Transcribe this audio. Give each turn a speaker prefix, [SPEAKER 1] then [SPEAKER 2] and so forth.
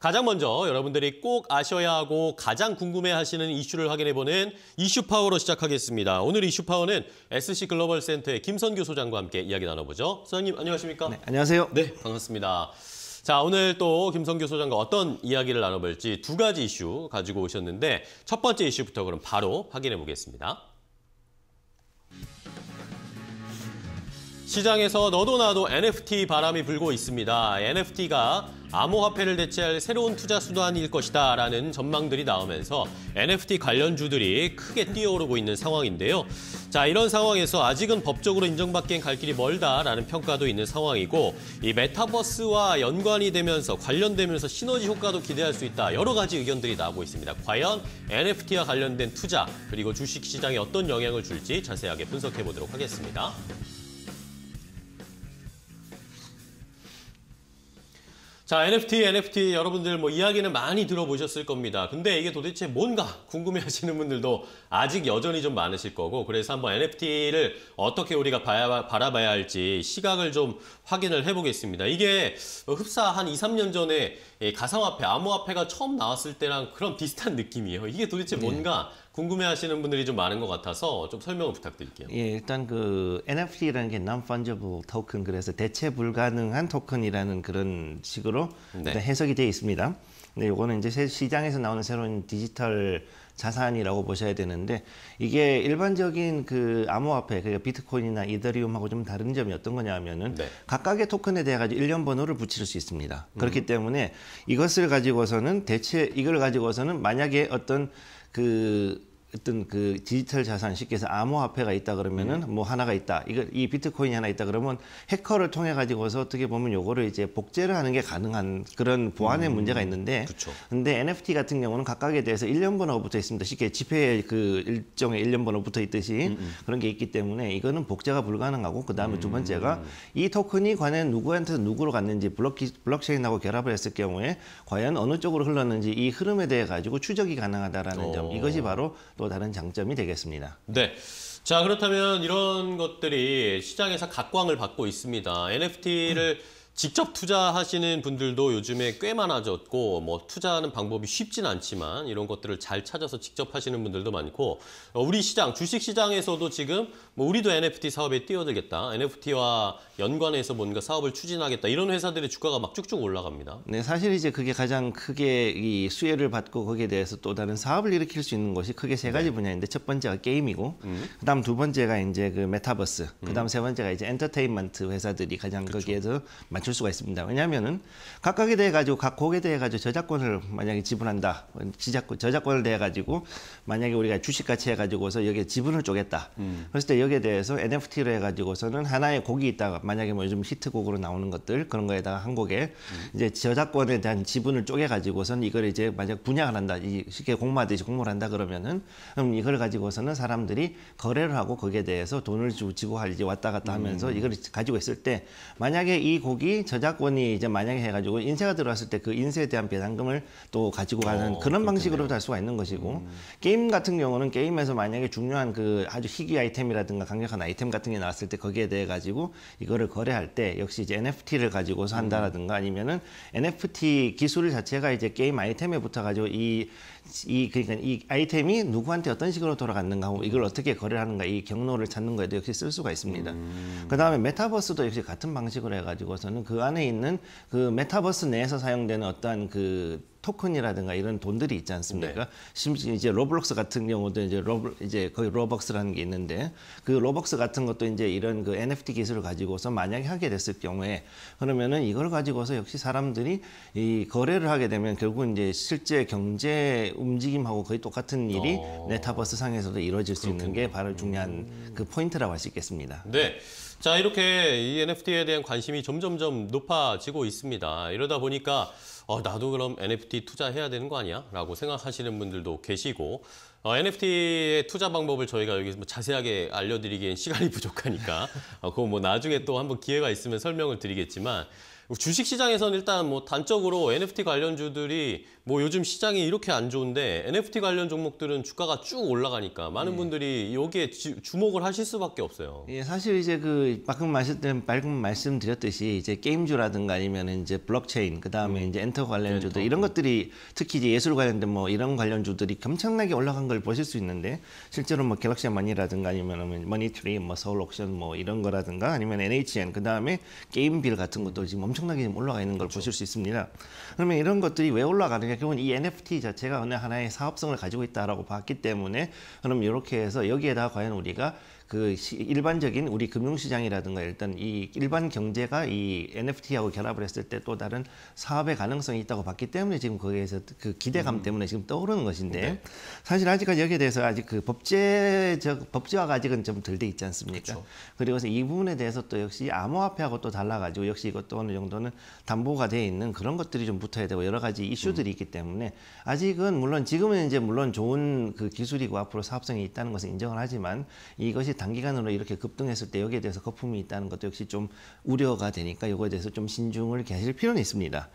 [SPEAKER 1] 가장 먼저 여러분들이 꼭 아셔야 하고 가장 궁금해하시는 이슈를 확인해보는 이슈 파워로 시작하겠습니다. 오늘 이슈 파워는 SC 글로벌 센터의 김선규 소장과 함께 이야기 나눠보죠. 소장님 안녕하십니까? 네, 안녕하세요. 네, 반갑습니다. 자, 오늘 또 김성규 소장과 어떤 이야기를 나눠볼지 두 가지 이슈 가지고 오셨는데 첫 번째 이슈부터 그럼 바로 확인해 보겠습니다. 시장에서 너도 나도 NFT 바람이 불고 있습니다. NFT가 암호화폐를 대체할 새로운 투자 수단일 것이다 라는 전망들이 나오면서 NFT 관련주들이 크게 뛰어오르고 있는 상황인데요. 자, 이런 상황에서 아직은 법적으로 인정받기엔 갈 길이 멀다라는 평가도 있는 상황이고 이 메타버스와 연관이 되면서 관련되면서 시너지 효과도 기대할 수 있다. 여러 가지 의견들이 나오고 있습니다. 과연 NFT와 관련된 투자 그리고 주식 시장에 어떤 영향을 줄지 자세하게 분석해 보도록 하겠습니다. 자, NFT, NFT 여러분들 뭐 이야기는 많이 들어보셨을 겁니다. 근데 이게 도대체 뭔가 궁금해 하시는 분들도 아직 여전히 좀 많으실 거고, 그래서 한번 NFT를 어떻게 우리가 봐야, 바라봐야 할지 시각을 좀 확인을 해보겠습니다. 이게 흡사 한 2, 3년 전에 가상화폐, 암호화폐가 처음 나왔을 때랑 그런 비슷한 느낌이에요. 이게 도대체 네. 뭔가 네. 궁금해하시는 분들이 좀 많은 것 같아서 좀 설명을 부탁드릴게요. 예,
[SPEAKER 2] 일단 그 NFT라는 게 Non-Fungible Token 그래서 대체 불가능한 토큰이라는 그런 식으로 네. 해석이 되어 있습니다. 근데 이거는 이제 시장에서 나오는 새로운 디지털 자산이라고 보셔야 되는데 이게 일반적인 그 암호화폐 그러니까 비트코인이나 이더리움하고 좀 다른 점이 어떤 거냐면은 네. 각각의 토큰에 대해 가지고 일련 번호를 붙일 수 있습니다. 음. 그렇기 때문에 이것을 가지고서는 대체 이걸 가지고서는 만약에 어떤 그 어떤 그 디지털 자산 쉽게 해서 암호화폐가 있다 그러면은 네. 뭐 하나가 있다 이거 이 비트코인이 하나 있다 그러면 해커를 통해 가지고서 어떻게 보면 요거를 이제 복제를 하는 게 가능한 그런 보안의 음, 문제가 있는데 그쵸. 근데 NFT 같은 경우는 각각에 대해서 일련 번호가 붙어 있습니다 쉽게 지폐 그 일종의 일련 번호 붙어 있듯이 음, 음, 그런 게 있기 때문에 이거는 복제가 불가능하고 그 다음에 음, 두 번째가 이 토큰이 관련 누구한테 누구로 갔는지 블록 블록체인하고 결합을 했을 경우에 과연 어느 쪽으로 흘렀는지 이 흐름에 대해 가지고 추적이 가능하다라는 오. 점 어. 이것이 바로 또 다른 장점이 되겠습니다.
[SPEAKER 1] 네. 자 그렇다면 이런 것들이 시장에서 각광을 받고 있습니다. NFT를 음. 직접 투자하시는 분들도 요즘에 꽤 많아졌고 뭐 투자하는 방법이 쉽진 않지만 이런 것들을 잘 찾아서 직접 하시는 분들도 많고 어, 우리 시장 주식 시장에서도 지금 뭐 우리도 NFT 사업에 뛰어들겠다 NFT와 연관해서 뭔가 사업을 추진하겠다 이런 회사들의 주가가 막 쭉쭉 올라갑니다.
[SPEAKER 2] 네 사실 이제 그게 가장 크게 이 수혜를 받고 거기에 대해서 또 다른 사업을 일으킬 수 있는 것이 크게 세 네. 가지 네. 분야인데 첫 번째가 게임이고 음. 그다음 두 번째가 이제 그 메타버스 그다음 음. 세 번째가 이제 엔터테인먼트 회사들이 가장 그쵸. 거기에서 맞춰 맞출 수가 있습니다. 왜냐하면은 각각에 대해 가지고 각 곡에 대해 가지고 저작권을 만약에 지분한다, 지작권 저작권을 대해 가지고 만약에 우리가 주식같이 해가지고서 여기에 지분을 쪼갰다. 음. 그랬을 때 여기에 대해서 NFT로 해가지고서는 하나의 곡이 있다. 가 만약에 뭐 요즘 히트곡으로 나오는 것들 그런 거에다가 한 곡에 음. 이제 저작권에 대한 지분을 쪼개가지고선 이걸 이제 만약 분양을 한다, 이 쉽게 공모하듯이 공모를 한다 그러면은 그럼 음, 이걸 가지고서는 사람들이 거래를 하고 거기에 대해서 돈을 주고 지고 할지 왔다 갔다 하면서 음. 이걸 가지고 있을 때 만약에 이 곡이 저작권이 이제 만약에 해가지고 인쇄가 들어왔을 때 그인쇄에 대한 배상금을 또 가지고 가는 어, 그런 방식으로도 할 수가 있는 것이고 음. 게임 같은 경우는 게임에서 만약에 중요한 그 아주 희귀 아이템이라든가 강력한 아이템 같은 게 나왔을 때 거기에 대해 가지고 이거를 거래할 때 역시 이제 NFT를 가지고서 한다라든가 아니면은 NFT 기술 자체가 이제 게임 아이템에 붙어가지고 이 이 그러니까 이 아이템이 누구한테 어떤 식으로 돌아갔는가 하고 이걸 어떻게 거래하는가 이 경로를 찾는 거에도 역시 쓸 수가 있습니다. 음. 그 다음에 메타버스도 역시 같은 방식으로 해가지고서는 그 안에 있는 그 메타버스 내에서 사용되는 어떠한 그 토큰이라든가 이런 돈들이 있지 않습니까? 네. 심지어 이제 로블록스 같은 경우도 이제 로블 이제 거의 로벅스라는 게 있는데 그 로벅스 같은 것도 이제 이런 그 NFT 기술을 가지고서 만약에 하게 됐을 경우에 그러면은 이걸 가지고서 역시 사람들이 이 거래를 하게 되면 결국 이제 실제 경제 움직임하고 거의 똑같은 일이 어... 메타버스 상에서도 이루어질 수 그렇군요. 있는 게 바로 중요한 음... 그 포인트라고 할 수 있겠습니다.
[SPEAKER 1] 네. 자, 이렇게 이 NFT에 대한 관심이 점점점 높아지고 있습니다. 이러다 보니까 어, 나도 그럼 NFT 투자해야 되는 거 아니야? 라고 생각하시는 분들도 계시고 어, NFT의 투자 방법을 저희가 여기 뭐 자세하게 알려드리기엔 시간이 부족하니까 어, 그건 뭐 나중에 또 한번 기회가 있으면 설명을 드리겠지만 주식 시장에서는 일단 뭐 단적으로 NFT 관련주들이 뭐 요즘 시장이 이렇게 안 좋은데 NFT 관련 종목들은 주가가 쭉 올라가니까 많은 네. 분들이 여기에 지, 주목을 하실 수밖에 없어요.
[SPEAKER 2] 예, 사실 이제 그 방금 말씀 방금 말씀드렸듯이 이제 게임주라든가 아니면 이제 블록체인 그다음에 음. 이제 엔터 관련주들 엔터. 이런 것들이 특히 이제 예술 관련된 뭐 이런 관련주들이 엄청나게 올라간 걸 보실 수 있는데 실제로 뭐 갤럭시 머니라든가 아니면 머니트리, 뭐 서울 옥션 뭐, 뭐 이런 거라든가 아니면 NHN 그 다음에 게임빌 같은 것도 지금 엄청나게 지금 올라가 있는 걸 그렇죠. 보실 수 있습니다. 그러면 이런 것들이 왜 올라가느냐? 결국은 이 NFT 자체가 어느 하나의 사업성을 가지고 있다라고 봤기 때문에 그럼 이렇게 해서 여기에다 과연 우리가 그 일반적인 우리 금융시장이라든가 일단 이 일반 경제가 이 NFT하고 결합을 했을 때 또 다른 사업의 가능성이 있다고 봤기 때문에 지금 거기에서 그 기대감 음. 때문에 지금 떠오르는 것인데 네. 사실 아직까지 여기에 대해서 아직 그 법제적 법제화가 아직은 좀 덜 돼 있지 않습니까? 그쵸. 그리고이 부분에 대해서 또 역시 암호화폐하고 또 달라가지고 역시 이것도 어느 정도는 담보가 돼 있는 그런 것들이 좀 붙어야 되고 여러 가지 이슈들이 음. 있기 때문에 아직은 물론 지금은 이제 물론 좋은 그 기술이고 앞으로 사업성이 있다는 것을 인정을 하지만 이것이 단기간으로 이렇게 급등했을 때 여기에 대해서 거품이 있다는 것도 역시 좀 우려가 되니까 이거에 대해서 좀 신중을 계실 필요는 있습니다.